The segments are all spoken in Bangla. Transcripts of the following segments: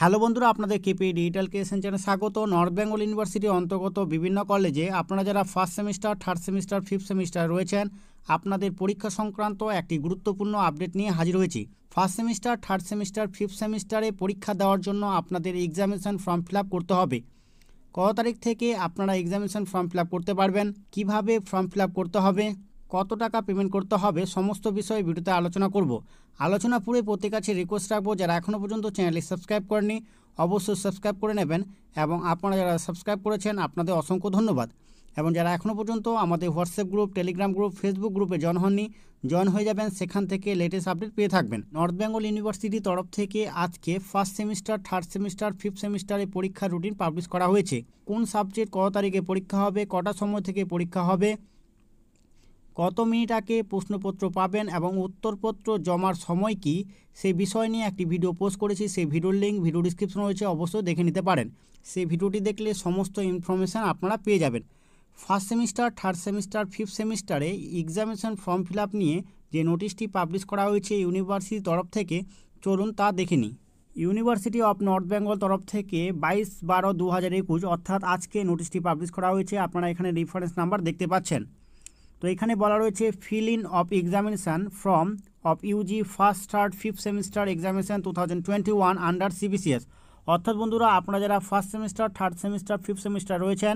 হ্যালো বন্ধুরা আপনাদের কেপি ডিজিটাল ক্রিয়েশন চ্যানেল স্বাগত নর্থ বেঙ্গল ইউনিভার্সিটি অন্তর্গত বিভিন্ন কলেজে আপনারা যারা first semester third semester fifth semester রয়েছেন আপনাদের পরীক্ষা সংক্রান্ত একটি গুরুত্বপূর্ণ আপডেট নিয়ে হাজির হয়েছি first semester third semester fifth সেমিস্টারে পরীক্ষা দেওয়ার জন্য আপনাদের এক্সামিনেশন ফর্ম ফিল করতে হবে কত তারিখ থেকে আপনারা এক্সামিনেশন ফর্ম ফিল করতে পারবেন কিভাবে ফর্ম ফিল করতে হবে কত টাকা পেমেন্ট করতে হবে সমস্ত বিষয়ে ভিডিওতে আলোচনা করব আলোচনা পুরো প্রত্যেক কাছে রিকোয়েস্ট রাখবো যারা এখনও পর্যন্ত চ্যানেলটি সাবস্ক্রাইব করেনি অবশ্যই সাবস্ক্রাইব করে নেবেন এবং আপনারা যারা সাবস্ক্রাইব করেছেন আপনাদের অসংখ্য ধন্যবাদ এবং যারা এখনও পর্যন্ত আমাদের WhatsApp group Telegram group Facebook গ্রুপে জয়েন হননি জয়েন হয়ে যাবেন সেখান থেকে লেটেস্ট আপডেট পেয়ে থাকবেন নর্থ বেঙ্গল ইউনিভার্সিটির তরফ থেকে আজকে first semester third semester fifth সেমিস্টারে পরীক্ষার রুটিন পাবলিশ করা হয়েছে কোন সাবজেক্ট কত তারিখে পরীক্ষা হবে কটা সময় থেকে পরীক্ষা হবে কত মিনিট আগে প্রশ্নপত্র পাবেন এবং উত্তরপত্র জমার সময় কি সেই বিষয় নিয়ে একটি ভিডিও পোস্ট করেছি সেই ভিডিওর লিঙ্ক ভিডিও ডিসক্রিপশন রয়েছে অবশ্যই দেখে নিতে পারেন সেই ভিডিওটি দেখলে সমস্ত ইনফরমেশান আপনারা পেয়ে যাবেন first semester third semester fifth সেমিস্টারে এক্সামিনেশন ফর্ম ফিল নিয়ে যে নোটিশটি পাবলিশ করা হয়েছে ইউনিভার্সিটির তরফ থেকে চলুন তা দেখে নিই ইউনিভার্সিটি অফ নর্থ বেঙ্গল তরফ থেকে বাইশ বারো দু হাজার একুশ অর্থাৎ আজকে নোটিশটি পাবলিশ করা হয়েছে আপনারা এখানে রেফারেন্স নাম্বার দেখতে পাচ্ছেন তো এখানে বলা রয়েছে fill in of examination from of UG first third fifth semester examination two thousand twenty one under CBCS অর্থাৎ বন্ধুরা আপনারা যারা first semester third semester fifth semester রয়েছেন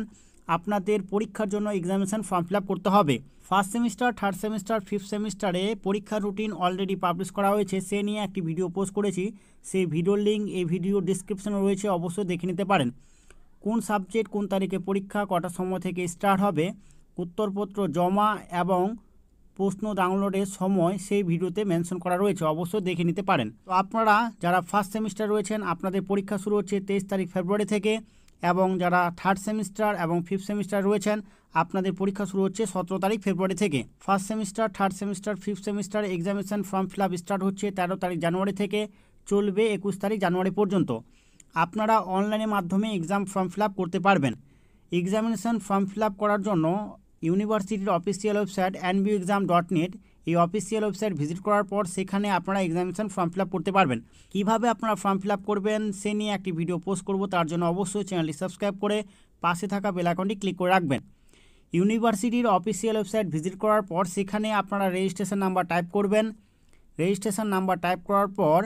আপনাদের পরীক্ষার জন্য এক্সামিনেশান ফর্ম ফিল করতে হবে first semester third semester fifth সেমিস্টারে পরীক্ষার রুটিন অলরেডি পাবলিশ করা হয়েছে সে নিয়ে একটি ভিডিও পোস্ট করেছি সেই ভিডিওর লিঙ্ক এই ভিডিও ডিসক্রিপশনে রয়েছে অবশ্যই দেখে নিতে পারেন কোন সাবজেক্ট কোন তারিখে পরীক্ষা কটার সময় থেকে স্টার্ট হবে উত্তরপত্র জমা এবং প্রশ্ন ডাউনলোডের সময় সেই ভিডিওতে মেনশন করা রয়েছে অবশ্যই দেখে নিতে পারেন তো আপনারা যারা ফার্স্ট সেমিস্টার রয়েছেন আপনাদের পরীক্ষা শুরু হচ্ছে তেইশ তারিখ ফেব্রুয়ারি থেকে এবং যারা থার্ড সেমিস্টার এবং ফিফথ সেমিস্টার রয়েছেন আপনাদের পরীক্ষা শুরু হচ্ছে সতেরো তারিখ ফেব্রুয়ারি থেকে first semester third semester fifth semester examination form fill up start হচ্ছে তেরো তারিখ জানুয়ারি থেকে চলবে একুশ তারিখ জানুয়ারি পর্যন্ত আপনারা অনলাইনের মাধ্যমে এক্সাম ফর্ম ফিল করতে পারবেন এক্সামিনেশান ফর্ম ফিল করার জন্য ইউনিভার্সিটির official website NBU exam dot net এই অফিসিয়াল ওয়েবসাইট ভিজিট করার পর সেখানে আপনারা এক্সামিনেশন ফর্ম ফিল করতে পারবেন কিভাবে আপনারা ফর্ম ফিল করবেন সে নিয়ে একটি ভিডিও পোস্ট করব তার জন্য অবশ্যই চ্যানেলটি সাবস্ক্রাইব করে পাশে থাকা বেলাকনটি ক্লিক করে রাখবেন ইউনিভার্সিটির অফিসিয়াল ওয়েবসাইট ভিজিট করার পর সেখানে আপনারা রেজিস্ট্রেশন নাম্বার টাইপ করবেন রেজিস্ট্রেশন নাম্বার টাইপ করার পর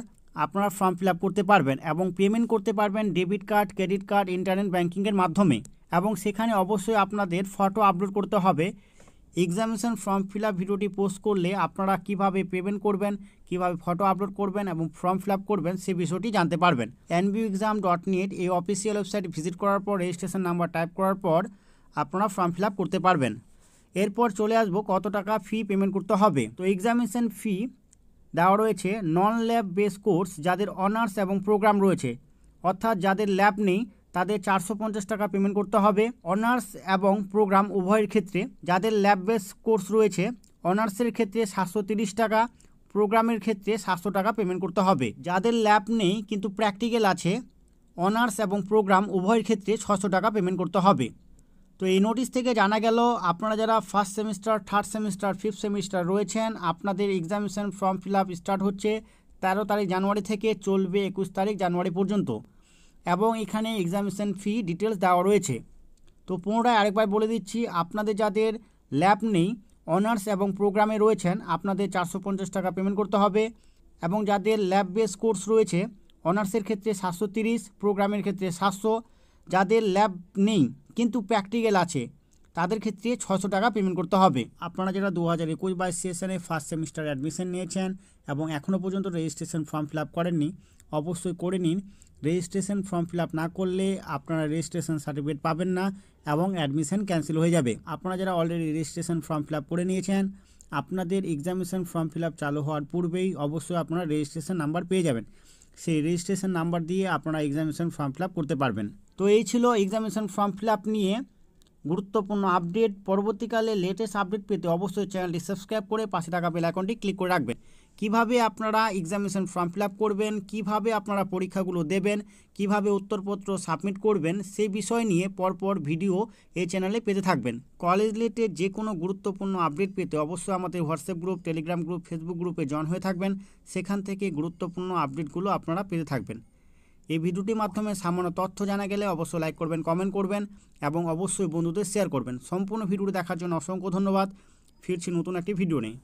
আপনারা ফর্ম ফিল করতে পারবেন এবং পেমেন্ট করতে পারবেন debit card credit card internet ব্যাঙ্কিংয়ের মাধ্যমে এবং সেখানে অবশ্যই আপনাদের ফটো আপলোড করতে হবে এক্সামিনেশন ফর্ম ফিল ভিডিওটি পোস্ট করলে আপনারা কিভাবে পেমেন্ট করবেন কিভাবে ফটো আপলোড করবেন এবং ফর্ম ফিল করবেন সে বিষয়টি জানতে পারবেন এনবিউ এক্সাম ডট নেট এই অফিসিয়াল ওয়েবসাইট ভিজিট করার পর রেজিস্ট্রেশন নাম্বার টাইপ করার পর আপনারা ফর্ম ফিল করতে পারবেন এরপর চলে আসবো কত টাকা ফি পেমেন্ট করতে হবে তো এক্সামিনেশন ফি দেওয়া রয়েছে নন ল্যাব বেস কোর্স যাদের অনার্স এবং প্রোগ্রাম রয়েছে অর্থাৎ যাদের ল্যাব নেই তাদের চারশো পঞ্চাশ টাকা পেমেন্ট করতে হবে অনার্স এবং প্রোগ্রাম উভয়ের ক্ষেত্রে যাদের ল্যাব বেস কোর্স রয়েছে অনার্সের ক্ষেত্রে সাতশো টাকা প্রোগ্রামের ক্ষেত্রে সাতশো টাকা পেমেন্ট করতে হবে যাদের ল্যাব নেই কিন্তু প্র্যাকটিক্যাল আছে অনার্স এবং প্রোগ্রাম উভয়ের ক্ষেত্রে ছশো টাকা পেমেন্ট করতে হবে তো এই নোটিশ থেকে জানা গেল আপনারা যারা first semester third semester fifth semester রয়েছেন আপনাদের examination form fill up start হচ্ছে তেরো তারিখ জানুয়ারি থেকে চলবে একুশ তারিখ জানুয়ারি পর্যন্ত এবং এখানে এক্সামিনেশান ফি ডিটেলস দেওয়া রয়েছে তো পুনরায় আরেকবার বলে দিচ্ছি আপনাদের যাদের ল্যাব নেই অনার্স এবং প্রোগ্রামে রয়েছেন আপনাদের চারশো পঞ্চাশ টাকা পেমেন্ট করতে হবে এবং যাদের ল্যাব বেস কোর্স রয়েছে অনার্সের ক্ষেত্রে সাতশো তিরিশ প্রোগ্রামের ক্ষেত্রে সাতশো যাদের ল্যাব নেই কিন্তু প্র্যাকটিক্যাল আছে তাদের ক্ষেত্রে ছশো টাকা পেমেন্ট করতে হবে আপনারা যারা দু হাজার একুশ বাইশ সেশনে ফার্স্ট সেমিস্টার অ্যাডমিশন নিয়েছেন এবং এখনও পর্যন্ত রেজিস্ট্রেশন ফর্ম ফিল আপ করেননি অবশ্যই করে নিন রেজিস্ট্রেশন ফর্ম ফিল আপ না করলে আপনারা রেজিস্ট্রেশন সার্টিফিকেট পাবেন না এবং অ্যাডমিশন ক্যান্সেল হয়ে যাবে আপনারা যারা already registration form fill up করে নিয়েছেন আপনাদের এক্সামিনেশন ফর্ম ফিল আপ চালু হওয়ার পূর্বেই অবশ্যই আপনারা রেজিস্ট্রেশন নাম্বার পেয়ে যাবেন সেই রেজিস্ট্রেশন নাম্বার দিয়ে আপনারা এক্সামিনেশন ফর্ম ফিল আপ করতে পারবেন তো এই ছিল এক্সামিনেশন ফর্ম ফিল আপ নিয়ে গুরুত্বপূর্ণ আপডেট পরবর্তীকালে লেটেস্ট আপডেট পেতে অবশ্যই চ্যানেলটি সাবস্ক্রাইব করে পাশে থাকা বেলাইকনটি ক্লিক করে রাখবেন কিভাবে আপনারা এক্সামিনেশন ফর্ম ফিল করবেন কিভাবে আপনারা পরীক্ষাগুলো দেবেন কিভাবে উত্তরপত্র সাবমিট করবেন সেই বিষয় নিয়ে পরপর ভিডিও এই চ্যানেলে পেতে থাকবেন কলেজ রিলেটেড যে কোনো গুরুত্বপূর্ণ আপডেট পেতে অবশ্যই আমাদের WhatsApp group Telegram group Facebook গ্রুপে জয়েন হয়ে থাকবেন সেখান থেকে গুরুত্বপূর্ণ আপডেটগুলো আপনারা পেতে থাকবেন এই ভিডিওটির মাধ্যমে সামান্য তথ্য জানা গেলে অবশ্যই লাইক করবেন কমেন্ট করবেন এবং অবশ্যই বন্ধুদের শেয়ার করবেন সম্পূর্ণ ভিডিওটি দেখার জন্য অসংখ্য ধন্যবাদ ফিরছি নতুন একটি ভিডিও নিয়ে